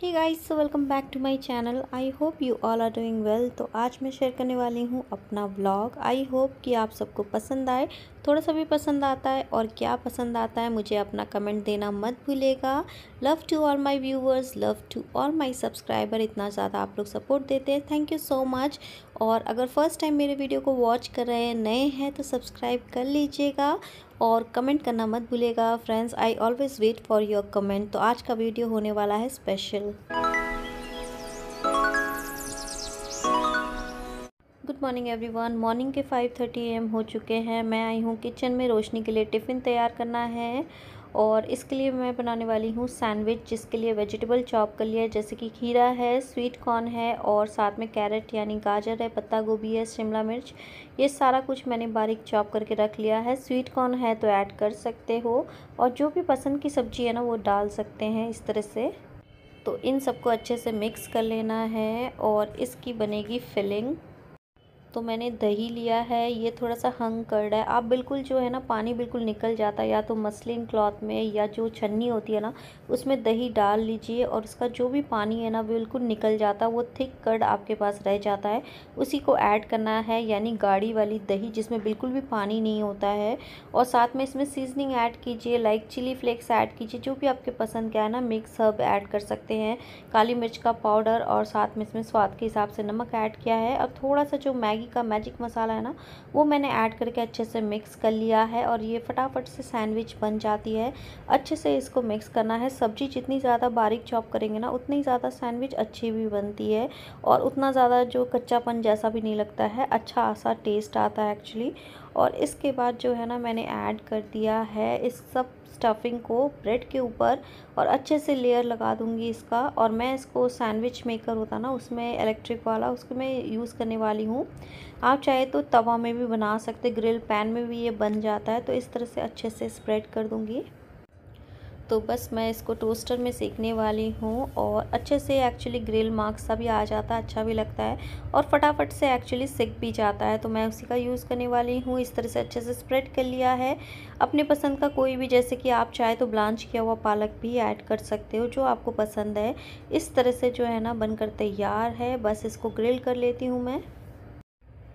he guys welcome back to my channel I hope you all are doing well तो आज मैं share करने वाली हूँ अपना व्लॉग आई होप कि आप सबको पसंद आए थोड़ा सा भी पसंद आता है और क्या पसंद आता है मुझे अपना कमेंट देना मत भूलेगा love to all my viewers love to all my subscriber इतना ज़्यादा आप लोग सपोर्ट देते हैं थैंक यू सो मच और अगर फ़र्स्ट टाइम मेरे वीडियो को वॉच कर रहे हैं नए हैं तो सब्सक्राइब कर लीजिएगा और कमेंट करना मत भूलेगा friends I always wait for your comment तो आज का वीडियो होने वाला है special good morning everyone morning के 5:30 एम हो चुके हैं मैं आई हूँ किचन में रोशनी के लिए टिफ़िन तैयार करना है और इसके लिए मैं बनाने वाली हूँ सैंडविच जिसके लिए वेजिटेबल चॉप कर लिया है जैसे कि खीरा है स्वीट कॉर्न है और साथ में कैरेट यानी गाजर है पत्ता गोभी है शिमला मिर्च ये सारा कुछ मैंने बारीक चॉप करके रख लिया है स्वीट कॉर्न है तो ऐड कर सकते हो और जो भी पसंद की सब्ज़ी है ना वो डाल सकते हैं इस तरह से तो इन सबको अच्छे से मिक्स कर लेना है और इसकी बनेगी फिलिंग तो मैंने दही लिया है ये थोड़ा सा हंग कर रहा है आप बिल्कुल जो है ना पानी बिल्कुल निकल जाता है या तो मसलिन क्लॉथ में या जो छन्नी होती है ना उसमें दही डाल लीजिए और उसका जो भी पानी है ना बिल्कुल निकल जाता है वो थिक कर्ड आपके पास रह जाता है उसी को ऐड करना है यानी गाढ़ी वाली दही जिसमें बिल्कुल भी पानी नहीं होता है और साथ में इसमें सीजनिंग ऐड कीजिए लाइक चिली फ्लेक्स ऐड कीजिए जो भी आपके पसंद का है ना मिक्स हर्ब ऐड कर सकते हैं काली मिर्च का पाउडर और साथ में इसमें स्वाद के हिसाब से नमक ऐड किया है और थोड़ा सा जो मैगी मैगी का मैजिक मसाला है ना वो मैंने ऐड करके अच्छे से मिक्स कर लिया है और ये फटाफट से सैंडविच बन जाती है अच्छे से इसको मिक्स करना है सब्जी जितनी ज़्यादा बारीक चॉप करेंगे ना उतनी ज़्यादा सैंडविच अच्छी भी बनती है और उतना ज़्यादा जो कच्चापन जैसा भी नहीं लगता है अच्छा खासा टेस्ट आता है एक्चुअली और इसके बाद जो है ना मैंने ऐड कर दिया है इस सब स्टफिंग को ब्रेड के ऊपर और अच्छे से लेयर लगा दूंगी इसका और मैं इसको सैंडविच मेकर होता ना उसमें इलेक्ट्रिक वाला उसको मैं यूज़ करने वाली हूँ आप चाहे तो तवा में भी बना सकते ग्रिल पैन में भी ये बन जाता है तो इस तरह से अच्छे से स्प्रेड कर दूँगी तो बस मैं इसको टोस्टर में सेकने वाली हूँ और अच्छे से एक्चुअली ग्रिल मार्क्स सा भी आ जाता है अच्छा भी लगता है और फटाफट से एक्चुअली सेक भी जाता है तो मैं उसी का यूज़ करने वाली हूँ इस तरह से अच्छे से स्प्रेड कर लिया है अपने पसंद का कोई भी जैसे कि आप चाहे तो ब्लांच किया हुआ पालक भी ऐड कर सकते हो जो आपको पसंद है इस तरह से जो है ना बनकर तैयार है बस इसको ग्रिल कर लेती हूँ मैं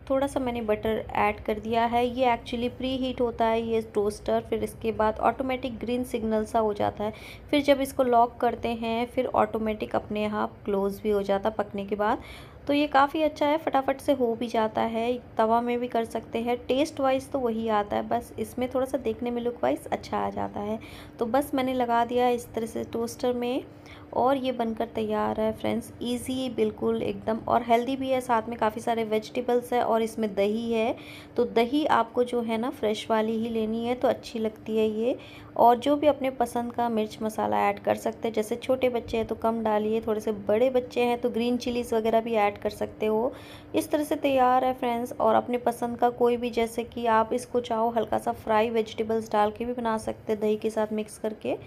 थोड़ा सा मैंने बटर ऐड कर दिया है ये एक्चुअली प्री हीट होता है ये टोस्टर फिर इसके बाद ऑटोमेटिक ग्रीन सिग्नल सा हो जाता है फिर जब इसको लॉक करते हैं फिर ऑटोमेटिक अपने आप क्लोज़ भी हो जाता पकने के बाद तो ये काफ़ी अच्छा है फटाफट से हो भी जाता है तवा में भी कर सकते हैं टेस्ट वाइज तो वही आता है बस इसमें थोड़ा सा देखने में लुक वाइज अच्छा आ जाता है तो बस मैंने लगा दिया इस तरह से टोस्टर में और ये बनकर तैयार है फ्रेंड्स इजी बिल्कुल एकदम और हेल्दी भी है साथ में काफ़ी सारे वेजिटेबल्स है और इसमें दही है तो दही आपको जो है ना फ्रेश वाली ही लेनी है तो अच्छी लगती है ये और जो भी अपने पसंद का मिर्च मसाला ऐड कर सकते हैं जैसे छोटे बच्चे हैं तो कम डालिए थोड़े से बड़े बच्चे हैं तो ग्रीन चिलीज़ वगैरह भी ऐड कर सकते हो इस तरह से तैयार है फ्रेंड्स और अपने पसंद का कोई भी जैसे कि आप इसको चाहो हल्का सा फ्राई वेजिटेबल्स डाल के भी बना सकते हैं दही के साथ मिक्स करके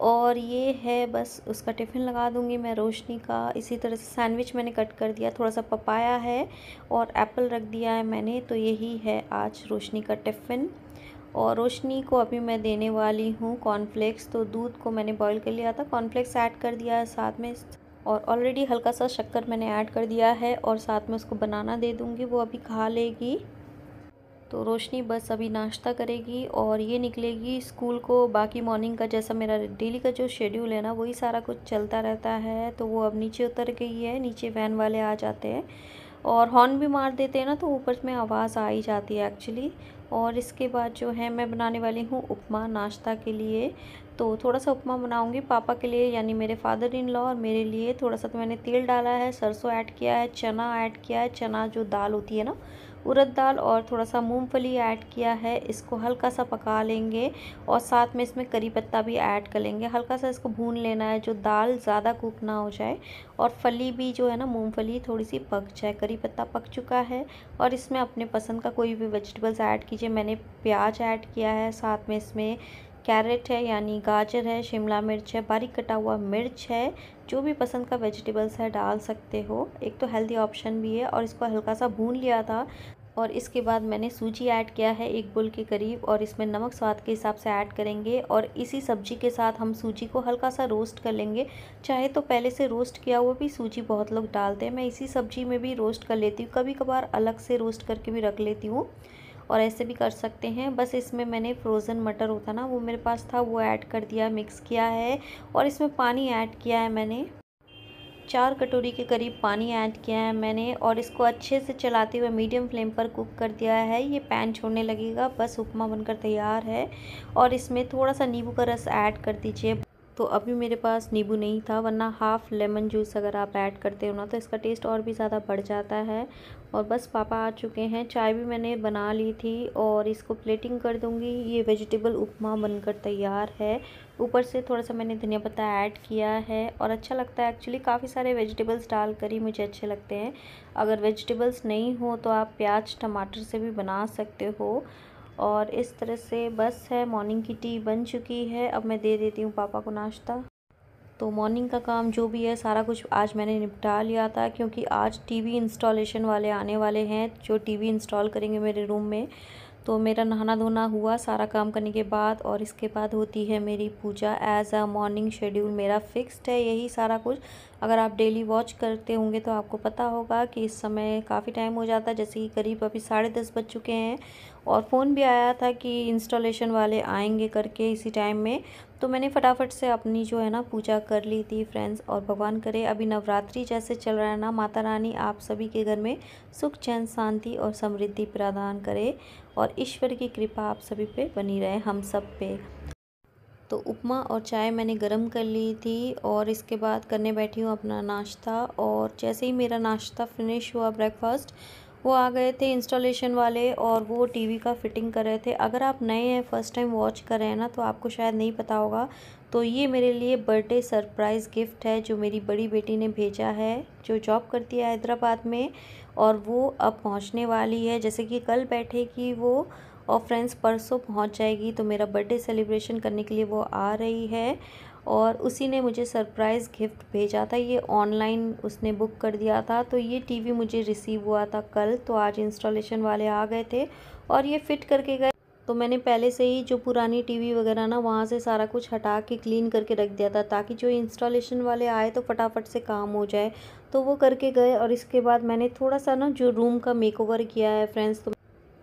और ये है बस उसका टिफ़िन लगा दूँगी मैं रोशनी का इसी तरह से सैंडविच मैंने कट कर दिया थोड़ा सा पपाया है और एप्पल रख दिया है मैंने तो यही है आज रोशनी का टिफ़िन और रोशनी को अभी मैं देने वाली हूँ कॉर्नफ्लेक्स तो दूध को मैंने बॉईल कर लिया था कॉर्नफ्लेक्स ऐड कर दिया है साथ में और ऑलरेडी हल्का सा शक्कर मैंने ऐड कर दिया है और साथ में उसको बनाना दे दूँगी वो अभी खा लेगी तो रोशनी बस अभी नाश्ता करेगी और ये निकलेगी स्कूल को बाकी मॉर्निंग का जैसा मेरा डेली का जो शेड्यूल है ना वही सारा कुछ चलता रहता है तो वो अब नीचे उतर गई है नीचे वैन वाले आ जाते हैं और हॉर्न भी मार देते हैं ना तो ऊपर में आवाज़ आ ही जाती है एक्चुअली और इसके बाद जो है मैं बनाने वाली हूँ उपमा नाश्ता के लिए तो थोड़ा सा उपमा बनाऊँगी पापा के लिए यानी मेरे फादर इन लॉ और मेरे लिए थोड़ा सा तो मैंने तेल डाला है सरसों ऐड किया है चना ऐड किया है चना जो दाल होती है ना उरद दाल और थोड़ा सा मूंगफली ऐड किया है इसको हल्का सा पका लेंगे और साथ में इसमें करी पत्ता भी ऐड कर लेंगे हल्का सा इसको भून लेना है जो दाल ज़्यादा कुक ना हो जाए और फली भी जो है ना मूंगफली थोड़ी सी पक जाए करी पत्ता पक चुका है और इसमें अपने पसंद का कोई भी वेजिटेबल्स ऐड कीजिए मैंने प्याज ऐड किया है साथ में इसमें कैरेट है यानी गाजर है शिमला मिर्च है बारीक कटा हुआ मिर्च है जो भी पसंद का वेजिटेबल्स है डाल सकते हो एक तो हेल्दी ऑप्शन भी है और इसको हल्का सा भून लिया था और इसके बाद मैंने सूजी ऐड किया है एक बुल के करीब और इसमें नमक स्वाद के हिसाब से ऐड करेंगे और इसी सब्जी के साथ हम सूजी को हल्का सा रोस्ट कर लेंगे चाहे तो पहले से रोस्ट किया हुआ भी सूजी बहुत लोग डालते हैं मैं इसी सब्जी में भी रोस्ट कर लेती हूँ कभी कभार अलग से रोस्ट करके भी रख लेती हूँ और ऐसे भी कर सकते हैं बस इसमें मैंने फ्रोज़न मटर होता ना वो मेरे पास था वो ऐड कर दिया मिक्स किया है और इसमें पानी ऐड किया है मैंने चार कटोरी के करीब पानी ऐड किया है मैंने और इसको अच्छे से चलाते हुए मीडियम फ्लेम पर कुक कर दिया है ये पैन छोड़ने लगेगा बस उपमा बनकर तैयार है और इसमें थोड़ा सा नींबू का रस ऐड कर दीजिए तो अभी मेरे पास नींबू नहीं था वरना हाफ़ लेमन जूस अगर आप ऐड करते हो ना तो इसका टेस्ट और भी ज़्यादा बढ़ जाता है और बस पापा आ चुके हैं चाय भी मैंने बना ली थी और इसको प्लेटिंग कर दूंगी ये वेजिटेबल उपमा बनकर तैयार है ऊपर से थोड़ा सा मैंने धनिया पत्ता ऐड किया है और अच्छा लगता है एक्चुअली काफ़ी सारे वेजिटेबल्स डाल कर ही मुझे अच्छे लगते हैं अगर वेजिटेबल्स नहीं हो तो आप प्याज टमाटर से भी बना सकते हो और इस तरह से बस है मॉर्निंग की टी बन चुकी है अब मैं दे देती हूँ पापा को नाश्ता तो मॉर्निंग का काम जो भी है सारा कुछ आज मैंने निपटा लिया था क्योंकि आज टीवी इंस्टॉलेशन वाले आने वाले हैं जो टीवी इंस्टॉल करेंगे मेरे रूम में तो मेरा नहाना धोना हुआ सारा काम करने के बाद और इसके बाद होती है मेरी पूजा एज़ अ मॉर्निंग शेड्यूल मेरा फिक्स्ड है यही सारा कुछ अगर आप डेली वॉच करते होंगे तो आपको पता होगा कि इस समय काफ़ी टाइम हो जाता है जैसे कि करीब अभी साढ़े दस बज चुके हैं और फ़ोन भी आया था कि इंस्टॉलेशन वाले आएंगे करके इसी टाइम में तो मैंने फटाफट से अपनी जो है ना पूजा कर ली थी फ्रेंड्स और भगवान करे अभी नवरात्रि जैसे चल रहा है ना माता रानी आप सभी के घर में सुख चैन शांति और समृद्धि प्रदान करे और ईश्वर की कृपा आप सभी पे बनी रहे हम सब पे तो उपमा और चाय मैंने गरम कर ली थी और इसके बाद करने बैठी हूँ अपना नाश्ता और जैसे ही मेरा नाश्ता फिनिश हुआ ब्रेकफास्ट वो आ गए थे इंस्टॉलेशन वाले और वो टीवी का फिटिंग कर रहे थे अगर आप नए हैं फर्स्ट टाइम वॉच कर रहे हैं ना तो आपको शायद नहीं पता होगा तो ये मेरे लिए बर्थडे सरप्राइज़ गिफ्ट है जो मेरी बड़ी बेटी ने भेजा है जो जॉब करती है हैदराबाद में और वो अब पहुंचने वाली है जैसे कि कल बैठेगी वो और फ्रेंड्स परसों पहुंच जाएगी तो मेरा बर्थडे सेलिब्रेशन करने के लिए वो आ रही है और उसी ने मुझे सरप्राइज़ गिफ़्ट भेजा था ये ऑनलाइन उसने बुक कर दिया था तो ये टीवी मुझे रिसीव हुआ था कल तो आज इंस्टॉलेशन वाले आ गए थे और ये फ़िट करके गए तो मैंने पहले से ही जो पुरानी टीवी वगैरह ना वहाँ से सारा कुछ हटा के क्लीन करके रख दिया था ताकि जो इंस्टॉलेशन वाले आए तो फटाफट से काम हो जाए तो वो करके गए और इसके बाद मैंने थोड़ा सा ना जो रूम का मेकओवर किया है फ्रेंड्स तो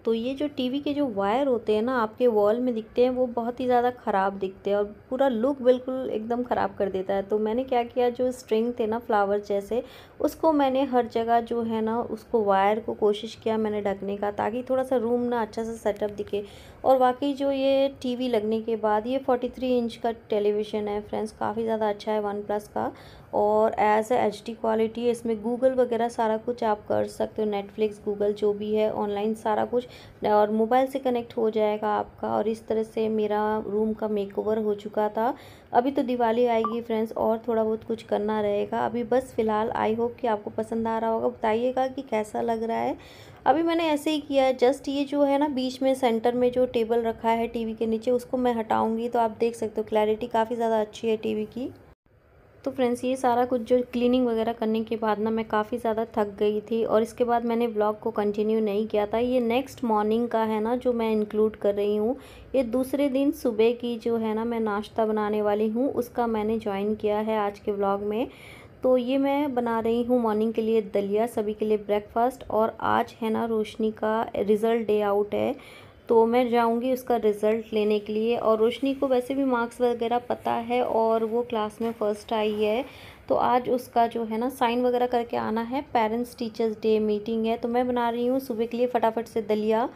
तो ये जो टीवी के जो वायर होते हैं ना आपके वॉल में दिखते हैं वो बहुत ही ज़्यादा ख़राब दिखते हैं और पूरा लुक बिल्कुल एकदम ख़राब कर देता है तो मैंने क्या किया जो स्ट्रिंग थे ना फ्लावर जैसे उसको मैंने हर जगह जो है ना उसको वायर को कोशिश किया मैंने ढकने का ताकि थोड़ा सा रूम ना अच्छा सा सेटअप दिखे और वाकई जो ये टी लगने के बाद ये फोर्टी इंच का टेलीविज़न है फ्रेंड्स काफ़ी ज़्यादा अच्छा है वन प्लस का और एज़ एच डी क्वालिटी इसमें गूगल वगैरह सारा कुछ आप कर सकते हो नेटफ्लिक्स गूगल जो भी है ऑनलाइन सारा कुछ और मोबाइल से कनेक्ट हो जाएगा आपका और इस तरह से मेरा रूम का मेकओवर हो चुका था अभी तो दिवाली आएगी फ्रेंड्स और थोड़ा बहुत कुछ करना रहेगा अभी बस फ़िलहाल आई होप कि आपको पसंद आ रहा होगा बताइएगा कि कैसा लग रहा है अभी मैंने ऐसे ही किया है जस्ट ये जो है ना बीच में सेंटर में जो टेबल रखा है टीवी के नीचे उसको मैं हटाऊंगी तो आप देख सकते हो क्लैरिटी काफ़ी ज़्यादा अच्छी है टीवी की तो फ्रेंड्स ये सारा कुछ जो क्लीनिंग वगैरह करने के बाद ना मैं काफ़ी ज़्यादा थक गई थी और इसके बाद मैंने ब्लॉग को कंटिन्यू नहीं किया था ये नेक्स्ट मॉर्निंग का है ना जो मैं इंक्लूड कर रही हूँ ये दूसरे दिन सुबह की जो है ना मैं नाश्ता बनाने वाली हूँ उसका मैंने ज्वाइन किया है आज के ब्लॉग में तो ये मैं बना रही हूँ मॉर्निंग के लिए दलिया सभी के लिए ब्रेकफास्ट और आज है ना रोशनी का रिज़ल्ट डे आउट है तो मैं जाऊंगी उसका रिज़ल्ट लेने के लिए और रोशनी को वैसे भी मार्क्स वगैरह पता है और वो क्लास में फ़र्स्ट आई है तो आज उसका जो है ना साइन वगैरह करके आना है पेरेंट्स टीचर्स डे मीटिंग है तो मैं बना रही हूँ सुबह के लिए फटाफट से दलिया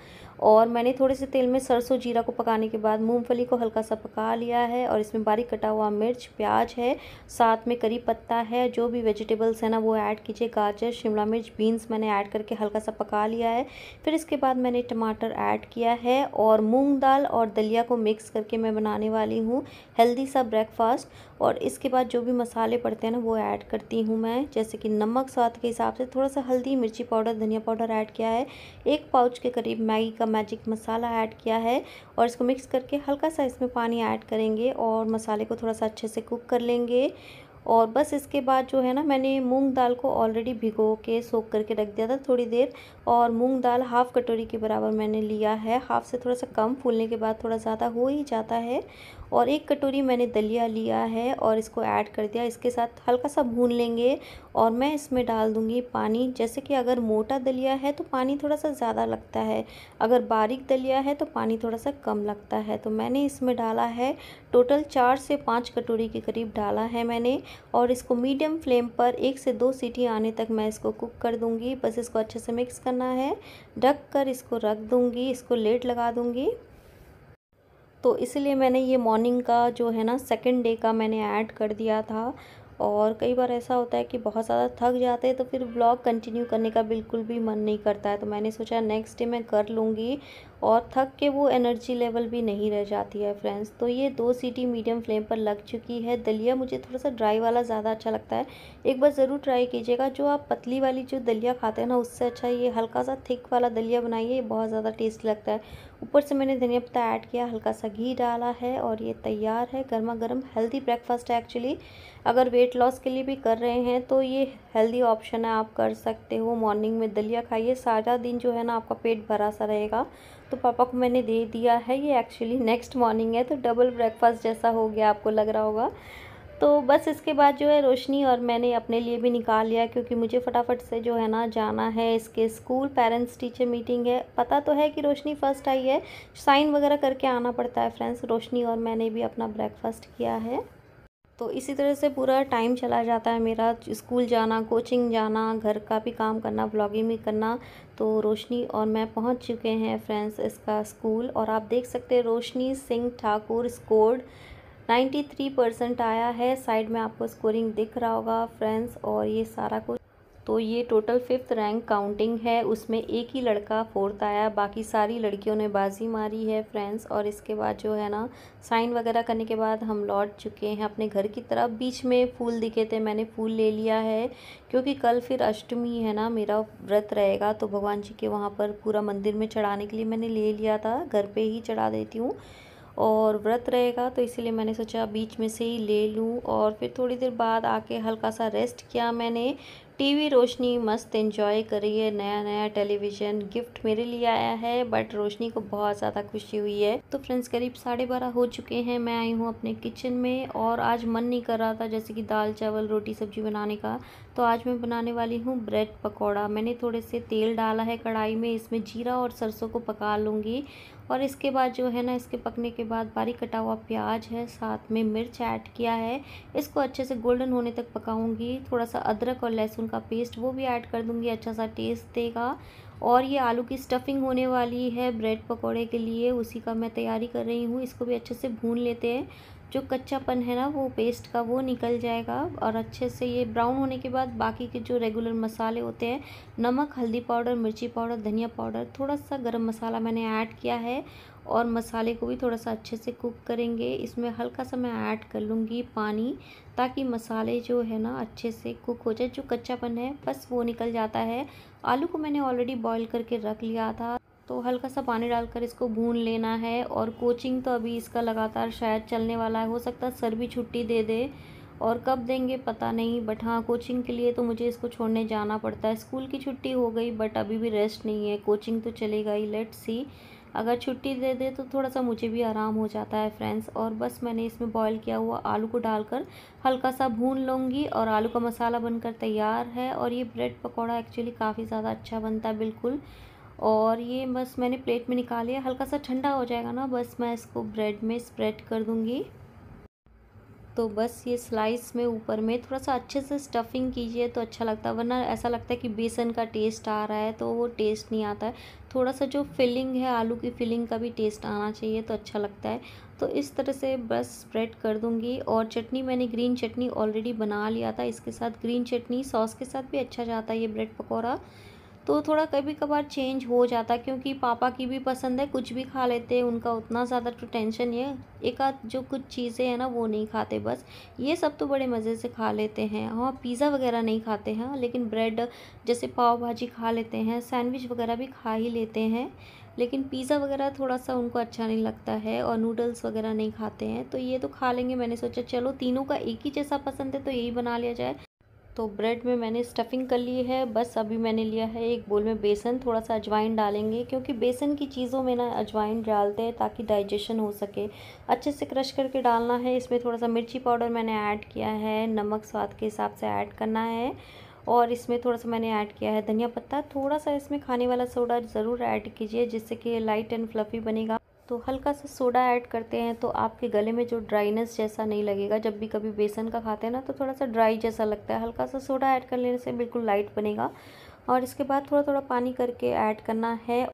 और मैंने थोड़े से तेल में सरसों जीरा को पकाने के बाद मूंगफली को हल्का सा पका लिया है और इसमें बारीक कटा हुआ मिर्च प्याज है साथ में करी पत्ता है जो भी वेजिटेबल्स है ना वो ऐड कीजिए गाजर शिमला मिर्च बीन्स मैंने ऐड करके हल्का सा पका लिया है फिर इसके बाद मैंने टमाटर ऐड किया है और मूँग दाल और दलिया को मिक्स करके मैं बनाने वाली हूँ हेल्दी सा ब्रेकफास्ट और इसके बाद जो भी मसाले पड़ते हैं ना वो ऐड करती हूँ मैं जैसे कि नमक स्वाद के हिसाब से थोड़ा सा हल्दी मिर्ची पाउडर धनिया पाउडर ऐड किया है एक पाउच के करीब मैगी का का मैजिक मसाला ऐड किया है और इसको मिक्स करके हल्का सा इसमें पानी ऐड करेंगे और मसाले को थोड़ा सा अच्छे से कुक कर लेंगे और बस इसके बाद जो है ना मैंने मूंग दाल को ऑलरेडी भिगो के सोख करके रख दिया था थोड़ी देर और मूंग दाल हाफ़ कटोरी के बराबर मैंने लिया है हाफ़ से थोड़ा सा कम फूलने के बाद थोड़ा ज़्यादा हो ही जाता है और एक कटोरी मैंने दलिया लिया है और इसको ऐड कर दिया इसके साथ हल्का सा भून लेंगे और मैं इसमें डाल दूँगी पानी जैसे कि अगर मोटा दलिया है तो पानी थोड़ा सा ज़्यादा लगता है अगर बारीक दलिया है तो पानी थोड़ा सा कम लगता है तो मैंने इसमें डाला है टोटल चार से पाँच कटोरी के करीब डाला है मैंने और इसको मीडियम फ्लेम पर एक से दो सीटी आने तक मैं इसको कुक कर दूंगी बस इसको अच्छे से मिक्स करना है ढक कर इसको रख दूंगी इसको लेट लगा दूंगी तो इसलिए मैंने ये मॉर्निंग का जो है ना सेकेंड डे का मैंने ऐड कर दिया था और कई बार ऐसा होता है कि बहुत ज़्यादा थक जाते हैं तो फिर ब्लॉग कंटिन्यू करने का बिल्कुल भी मन नहीं करता है तो मैंने सोचा नेक्स्ट डे मैं कर लूँगी और थक के वो एनर्जी लेवल भी नहीं रह जाती है फ्रेंड्स तो ये दो सीटी मीडियम फ्लेम पर लग चुकी है दलिया मुझे थोड़ा सा ड्राई वाला ज़्यादा अच्छा लगता है एक बार ज़रूर ट्राई कीजिएगा जो आप पतली वाली जो दलिया खाते हैं ना उससे अच्छा ये हल्का सा थिक वाला दलिया बनाइए बहुत ज़्यादा टेस्ट लगता है ऊपर से मैंने धनिया पत्ता ऐड किया हल्का सा घी डाला है और ये तैयार है गर्मा गर्म हेल्दी ब्रेकफास्ट है एक्चुअली अगर वेट लॉस के लिए भी कर रहे हैं तो ये हेल्दी ऑप्शन है आप कर सकते हो मॉर्निंग में दलिया खाइए सारा दिन जो है ना आपका पेट भरा सा रहेगा तो पापा को मैंने दे दिया है ये एक्चुअली नेक्स्ट मॉर्निंग है तो डबल ब्रेकफास्ट जैसा हो गया आपको लग रहा होगा तो बस इसके बाद जो है रोशनी और मैंने अपने लिए भी निकाल लिया क्योंकि मुझे फटाफट से जो है ना जाना है इसके स्कूल पेरेंट्स टीचर मीटिंग है पता तो है कि रोशनी फ़र्स्ट आई है साइन वगैरह करके आना पड़ता है फ्रेंड्स रोशनी और मैंने भी अपना ब्रेकफास्ट किया है तो इसी तरह से पूरा टाइम चला जाता है मेरा स्कूल जाना कोचिंग जाना घर का भी काम करना ब्लॉगिंग भी करना तो रोशनी और मैं पहुंच चुके हैं फ्रेंड्स इसका स्कूल और आप देख सकते हैं Roshni Singh Thakur scored ninety three percent आया है साइड में आपको स्कोरिंग दिख रहा होगा फ्रेंड्स और ये सारा कुछ तो ये टोटल फिफ्थ रैंक काउंटिंग है उसमें एक ही लड़का फोर्थ आया बाकी सारी लड़कियों ने बाजी मारी है फ्रेंड्स और इसके बाद जो है ना साइन वगैरह करने के बाद हम लौट चुके हैं अपने घर की तरफ बीच में फूल दिखे थे मैंने फूल ले लिया है क्योंकि कल फिर अष्टमी है ना मेरा व्रत रहेगा तो भगवान जी के वहाँ पर पूरा मंदिर में चढ़ाने के लिए मैंने ले लिया था घर पर ही चढ़ा देती हूँ और व्रत रहेगा तो इसीलिए मैंने सोचा बीच में से ही ले लूँ और फिर थोड़ी देर बाद आके हल्का सा रेस्ट किया मैंने टीवी रोशनी मस्त एंजॉय करी है नया नया टेलीविज़न गिफ्ट मेरे लिए आया है बट रोशनी को बहुत ज़्यादा खुशी हुई है तो फ्रेंड्स करीब साढ़े बारह हो चुके हैं मैं आई हूँ अपने किचन में और आज मन नहीं कर रहा था जैसे कि दाल चावल रोटी सब्जी बनाने का तो आज मैं बनाने वाली हूँ ब्रेड पकौड़ा मैंने थोड़े से तेल डाला है कढ़ाई में इसमें जीरा और सरसों को पका लूँगी और इसके बाद जो है ना इसके पकने के बाद बारीक कटा हुआ प्याज है साथ में मिर्च ऐड किया है इसको अच्छे से गोल्डन होने तक पकाऊंगी थोड़ा सा अदरक और लहसुन का पेस्ट वो भी ऐड कर दूँगी अच्छा सा टेस्ट देगा और ये आलू की स्टफिंग होने वाली है ब्रेड पकौड़े के लिए उसी का मैं तैयारी कर रही हूँ इसको भी अच्छे से भून लेते हैं जो कच्चापन है ना वो पेस्ट का वो निकल जाएगा और अच्छे से ये ब्राउन होने के बाद बाकी के जो रेगुलर मसाले होते हैं नमक हल्दी पाउडर मिर्ची पाउडर धनिया पाउडर थोड़ा सा गरम मसाला मैंने ऐड किया है और मसाले को भी थोड़ा सा अच्छे से कुक करेंगे इसमें हल्का सा मैं ऐड कर लूँगी पानी ताकि मसाले जो है ना अच्छे से कुक हो जाए जो कच्चापन है बस वो निकल जाता है आलू को मैंने ऑलरेडी बॉयल करके रख लिया था तो हल्का सा पानी डालकर इसको भून लेना है और कोचिंग तो अभी इसका लगातार शायद चलने वाला है हो सकता है सर भी छुट्टी दे दे और कब देंगे पता नहीं बट हाँ कोचिंग के लिए तो मुझे इसको छोड़ने जाना पड़ता है स्कूल की छुट्टी हो गई बट अभी भी रेस्ट नहीं है कोचिंग तो चलेगा ही लेट्स सी अगर छुट्टी दे दे तो थोड़ा सा मुझे भी आराम हो जाता है फ्रेंड्स और बस मैंने इसमें बॉईल किया हुआ आलू को डालकर हल्का सा भून लूँगी और आलू का मसाला बनकर तैयार है और ये ब्रेड पकौड़ा एक्चुअली काफ़ी ज़्यादा अच्छा बनता है बिल्कुल और ये बस मैंने प्लेट में निकाल लिया हल्का सा ठंडा हो जाएगा ना बस मैं इसको ब्रेड में स्प्रेड कर दूँगी तो बस ये स्लाइस में ऊपर में थोड़ा सा अच्छे से स्टफिंग कीजिए तो अच्छा लगता है वरना ऐसा लगता है कि बेसन का टेस्ट आ रहा है तो वो टेस्ट नहीं आता है थोड़ा सा जो फिलिंग है आलू की फिलिंग का भी टेस्ट आना चाहिए तो अच्छा लगता है तो इस तरह से बस स्प्रेड कर दूंगी और चटनी मैंने ग्रीन चटनी ऑलरेडी बना लिया था इसके साथ ग्रीन चटनी सॉस के साथ भी अच्छा जाता है ये ब्रेड पकौड़ा तो थोड़ा कभी कभार चेंज हो जाता क्योंकि पापा की भी पसंद है कुछ भी खा लेते हैं उनका उतना ज़्यादा तो टेंशन ये एक आध जो कुछ चीज़ें हैं ना वो नहीं खाते बस ये सब तो बड़े मज़े से खा लेते हैं हाँ पिज़्ज़ा वगैरह नहीं खाते हैं लेकिन ब्रेड जैसे पाव भाजी खा लेते हैं सैंडविच वगैरह भी खा ही लेते हैं लेकिन पिज़्ज़ा वगैरह थोड़ा सा उनको अच्छा नहीं लगता है और नूडल्स वगैरह नहीं खाते हैं तो ये तो खा लेंगे मैंने सोचा चलो तीनों का एक ही जैसा पसंद है तो यही बना लिया जाए तो ब्रेड में मैंने स्टफिंग कर ली है बस अभी मैंने लिया है एक बोल में बेसन थोड़ा सा अजवाइन डालेंगे क्योंकि बेसन की चीज़ों में ना अजवाइन डालते हैं ताकि डाइजेशन हो सके अच्छे से क्रश करके डालना है इसमें थोड़ा सा मिर्ची पाउडर मैंने ऐड किया है नमक स्वाद के हिसाब से ऐड करना है और इसमें थोड़ा सा मैंने ऐड किया है धनिया पत्ता थोड़ा सा इसमें खाने वाला सोडा ज़रूर ऐड कीजिए जिससे कि लाइट एंड फ्लफ़ी बनेगा तो हल्का सा सोडा ऐड करते हैं तो आपके गले में जो ड्राइनेस जैसा नहीं लगेगा जब भी कभी बेसन का खाते हैं ना तो थोड़ा सा ड्राई जैसा लगता है हल्का सा सोडा ऐड कर लेने से बिल्कुल लाइट बनेगा और इसके बाद थोड़ा थोड़ा पानी करके ऐड करना है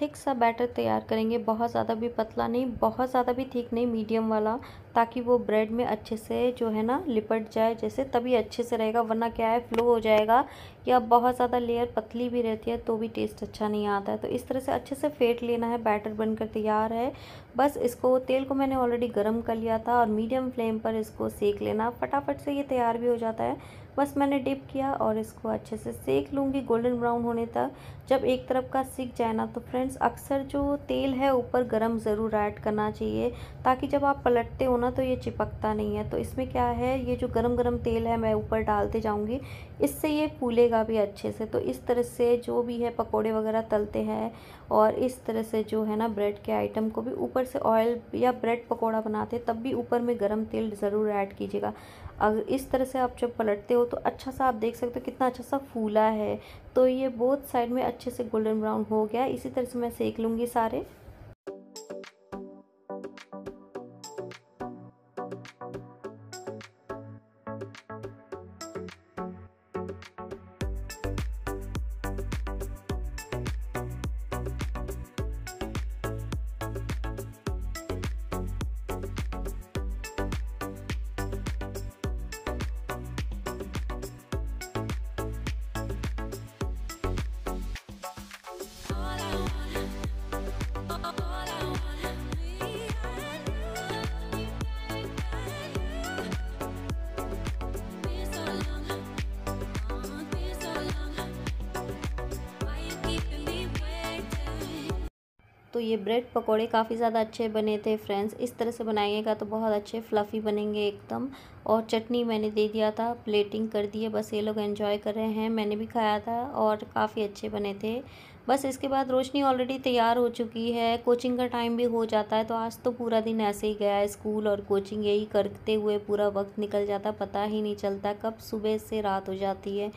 थिक सा बैटर तैयार करेंगे बहुत ज़्यादा भी पतला नहीं बहुत ज़्यादा भी थिक नहीं मीडियम वाला ताकि वो ब्रेड में अच्छे से जो है ना लिपट जाए जैसे तभी अच्छे से रहेगा वरना क्या है फ्लो हो जाएगा या बहुत ज़्यादा लेयर पतली भी रहती है तो भी टेस्ट अच्छा नहीं आता है तो इस तरह से अच्छे से फेंट लेना है बैटर बनकर तैयार है बस इसको तेल को मैंने ऑलरेडी गर्म कर लिया था और मीडियम फ्लेम पर इसको सेक लेना फटाफट से ये तैयार भी हो जाता है बस मैंने डिप किया और इसको अच्छे से सेक लूँगी गोल्डन ब्राउन होने तक जब एक तरफ का सीख जाए ना तो फ्रेंड्स अक्सर जो तेल है ऊपर गर्म ज़रूर ऐड करना चाहिए ताकि जब आप पलटते हो ना तो ये चिपकता नहीं है तो इसमें क्या है ये जो गरम गरम तेल है मैं ऊपर डालते जाऊँगी इससे ये फूलेगा भी अच्छे से तो इस तरह से जो भी है पकोड़े वगैरह तलते हैं और इस तरह से जो है ना ब्रेड के आइटम को भी ऊपर से ऑयल या ब्रेड पकौड़ा बनाते तब भी ऊपर में गर्म तेल ज़रूर ऐड कीजिएगा अगर इस तरह से आप जब पलटते हो तो अच्छा सा आप देख सकते हो कितना अच्छा सा फूला है तो ये बहुत साइड में अच्छे से गोल्डन ब्राउन हो गया इसी तरह से मैं सेक लूँगी सारे तो ये ब्रेड पकोड़े काफ़ी ज़्यादा अच्छे बने थे फ्रेंड्स इस तरह से बनाइएगा तो बहुत अच्छे फ्लफ़ी बनेंगे एकदम और चटनी मैंने दे दिया था प्लेटिंग कर दी है बस ये लोग एंजॉय कर रहे हैं मैंने भी खाया था और काफ़ी अच्छे बने थे बस इसके बाद रोशनी ऑलरेडी तैयार हो चुकी है कोचिंग का टाइम भी हो जाता है तो आज तो पूरा दिन ऐसे ही गया है स्कूल और कोचिंग यही करते हुए पूरा वक्त निकल जाता पता ही नहीं चलता कब सुबह से रात हो जाती है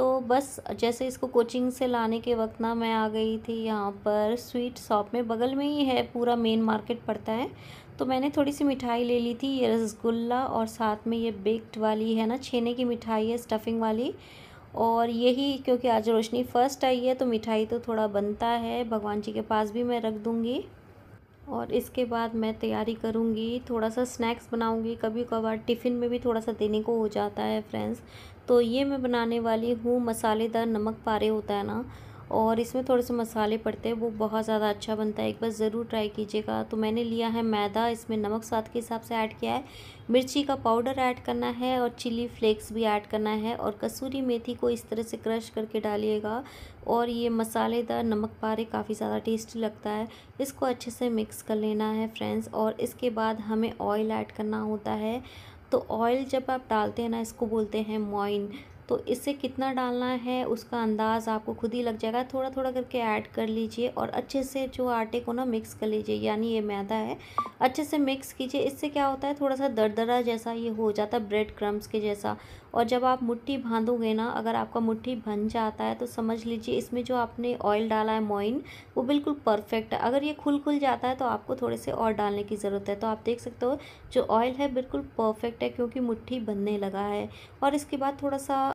तो बस जैसे इसको कोचिंग से लाने के वक्त ना मैं आ गई थी यहाँ पर स्वीट शॉप में बगल में ही है पूरा मेन मार्केट पड़ता है तो मैंने थोड़ी सी मिठाई ले ली थी ये रसगुल्ला और साथ में ये बेक्ड वाली है ना छेने की मिठाई है स्टफिंग वाली और यही क्योंकि आज रोशनी फर्स्ट आई है तो मिठाई तो थोड़ा बनता है भगवान जी के पास भी मैं रख दूँगी और इसके बाद मैं तैयारी करूँगी थोड़ा सा स्नैक्स बनाऊँगी कभी कभार टिफ़िन में भी थोड़ा सा देने को हो जाता है फ्रेंड्स तो ये मैं बनाने वाली हूँ मसालेदार नमक पारे होता है ना और इसमें थोड़े से मसाले पड़ते हैं वो बहुत ज़्यादा अच्छा बनता है एक बार ज़रूर ट्राई कीजिएगा तो मैंने लिया है मैदा इसमें नमक स्वाद के हिसाब से ऐड किया है मिर्ची का पाउडर ऐड करना है और चिली फ्लेक्स भी ऐड करना है और कसूरी मेथी को इस तरह से क्रश करके डालिएगा और ये मसालेदार नमक पारे काफ़ी ज़्यादा टेस्टी लगता है इसको अच्छे से मिक्स कर लेना है फ्रेंड्स और इसके बाद हमें ऑयल ऐड करना होता है तो ऑयल जब आप डालते हैं ना इसको बोलते हैं मोइन तो इससे कितना डालना है उसका अंदाज़ आपको खुद ही लग जाएगा थोड़ा थोड़ा करके ऐड कर लीजिए और अच्छे से जो आटे को ना मिक्स कर लीजिए यानी ये मैदा है अच्छे से मिक्स कीजिए इससे क्या होता है थोड़ा सा दरदरा जैसा ये हो जाता है ब्रेड क्रम्स के जैसा और जब आप मुट्ठी बांधोगे ना अगर आपका मुट्ठी बन जाता है तो समझ लीजिए इसमें जो आपने ऑयल डाला है मोइन वो बिल्कुल परफेक्ट है अगर ये खुल खुल जाता है तो आपको थोड़े से और डालने की ज़रूरत है तो आप देख सकते हो जो ऑयल है बिल्कुल परफेक्ट है क्योंकि मुट्ठी बनने लगा है और इसके बाद थोड़ा सा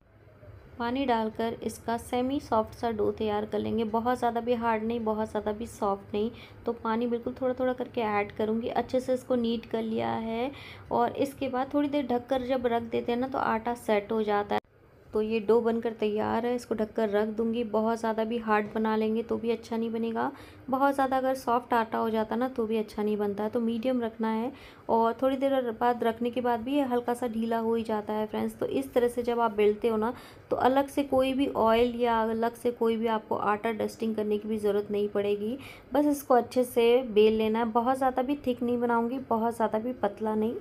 पानी डालकर इसका सेमी सॉफ्ट सा डो तैयार कर लेंगे बहुत ज़्यादा भी हार्ड नहीं बहुत ज़्यादा भी सॉफ्ट नहीं तो पानी बिल्कुल थोड़ा थोड़ा करके ऐड करूँगी अच्छे से इसको नीट कर लिया है और इसके बाद थोड़ी देर ढककर जब रख देते हैं ना तो आटा सेट हो जाता है तो ये डो बनकर तैयार है इसको ढककर रख दूंगी बहुत ज़्यादा भी हार्ड बना लेंगे तो भी अच्छा नहीं बनेगा बहुत ज़्यादा अगर सॉफ्ट आटा हो जाता ना तो भी अच्छा नहीं बनता है तो मीडियम रखना है और थोड़ी देर बाद रखने के बाद भी ये हल्का सा ढीला हो ही जाता है फ्रेंड्स तो इस तरह से जब आप बेलते हो ना तो अलग से कोई भी ऑयल या अलग से कोई भी आपको आटा डस्टिंग करने की भी ज़रूरत नहीं पड़ेगी बस इसको अच्छे से बेल लेना है बहुत ज़्यादा भी थिक नहीं बनाऊँगी बहुत ज़्यादा भी पतला नहीं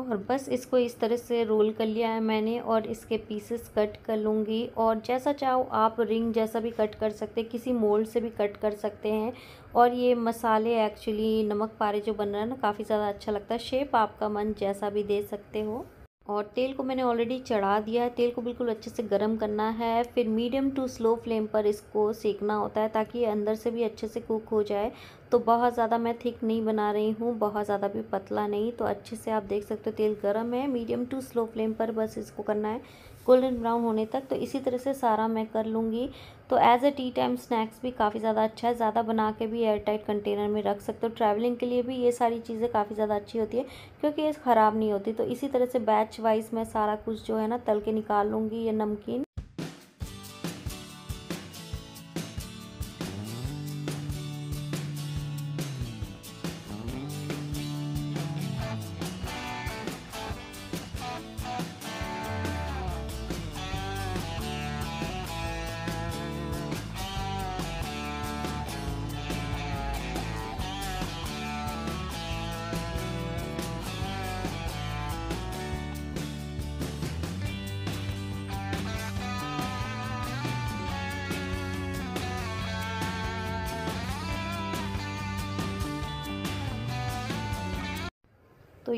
और बस इसको इस तरह से रोल कर लिया है मैंने और इसके पीसेस कट कर लूँगी और जैसा चाहो आप रिंग जैसा भी कट कर सकते हैं किसी मोल्ड से भी कट कर सकते हैं और ये मसाले एक्चुअली नमक पारे जो बन रहा है ना काफ़ी ज़्यादा अच्छा लगता है शेप आपका मन जैसा भी दे सकते हो और तेल को मैंने ऑलरेडी चढ़ा दिया है तेल को बिल्कुल अच्छे से गर्म करना है फिर मीडियम टू स्लो फ्लेम पर इसको सेकना होता है ताकि अंदर से भी अच्छे से कुक हो जाए तो बहुत ज़्यादा मैं थिक नहीं बना रही हूँ बहुत ज़्यादा भी पतला नहीं तो अच्छे से आप देख सकते हो तेल गर्म है मीडियम टू स्लो फ्लेम पर बस इसको करना है गोल्डन ब्राउन होने तक तो इसी तरह से सारा मैं कर लूँगी तो as a tea time snacks भी काफ़ी ज़्यादा अच्छा है ज़्यादा बना के भी एयर टाइट कंटेनर में रख सकते हो ट्रैवलिंग के लिए भी ये सारी चीज़ें काफ़ी ज़्यादा अच्छी होती है क्योंकि ये ख़राब नहीं होती तो इसी तरह से बैच वाइज मैं सारा कुछ जो है ना तल के निकाल लूँगी ये नमकीन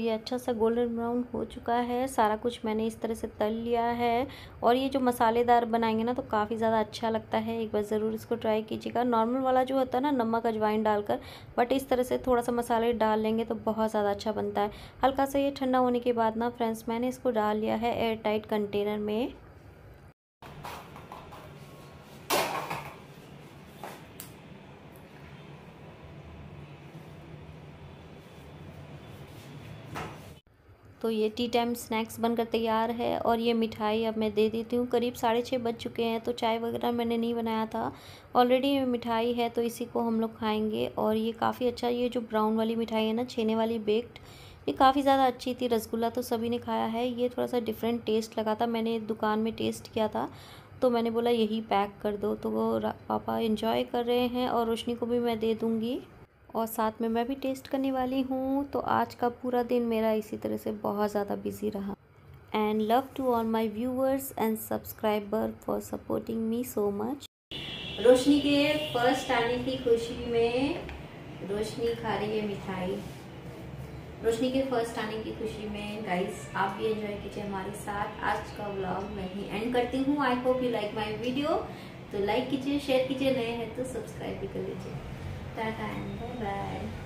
ये अच्छा सा गोल्डन ब्राउन हो चुका है सारा कुछ मैंने इस तरह से तल लिया है और ये जो मसालेदार बनाएंगे ना तो काफ़ी ज़्यादा अच्छा लगता है एक बार ज़रूर इसको ट्राई कीजिएगा नॉर्मल वाला जो होता है ना नमक अजवाइन डालकर बट इस तरह से थोड़ा सा मसाले डाल लेंगे तो बहुत ज़्यादा अच्छा बनता है हल्का सा ये ठंडा होने के बाद ना फ्रेंड्स मैंने इसको डाल लिया है एयर टाइट कंटेनर में तो ये टी टाइम स्नैक्स बनकर तैयार है और ये मिठाई अब मैं दे देती हूँ करीब साढ़े छः बज चुके हैं तो चाय वगैरह मैंने नहीं बनाया था ऑलरेडी मिठाई है तो इसी को हम लोग खाएँगे और ये काफ़ी अच्छा ये जो ब्राउन वाली मिठाई है ना छेने वाली बेक्ड ये काफ़ी ज़्यादा अच्छी थी रसगुल्ला तो सभी ने खाया है ये थोड़ा सा डिफरेंट टेस्ट लगा था मैंने दुकान में टेस्ट किया था तो मैंने बोला यही पैक कर दो तो वो पापा इन्जॉय कर रहे हैं और रोशनी को भी मैं दे दूँगी और साथ में मैं भी टेस्ट करने वाली हूँ तो आज का पूरा दिन मेरा इसी तरह से बहुत ज़्यादा बिजी रहा and love to all my viewers and subscriber for supporting me so much Roshni के फर्स्ट आने की खुशी में रोशनी खा रही है मिठाई रोशनी के फर्स्ट आने की खुशी में गाइस आप भी एंजॉय कीजिए हमारे साथ आज का व्लॉग मैं ही एंड करती हूँ I hope you like my video तो लाइक कीजिए शेयर कीजिए नए हैं तो सब्सक्राइब भी कर लीजिए ta thành mới về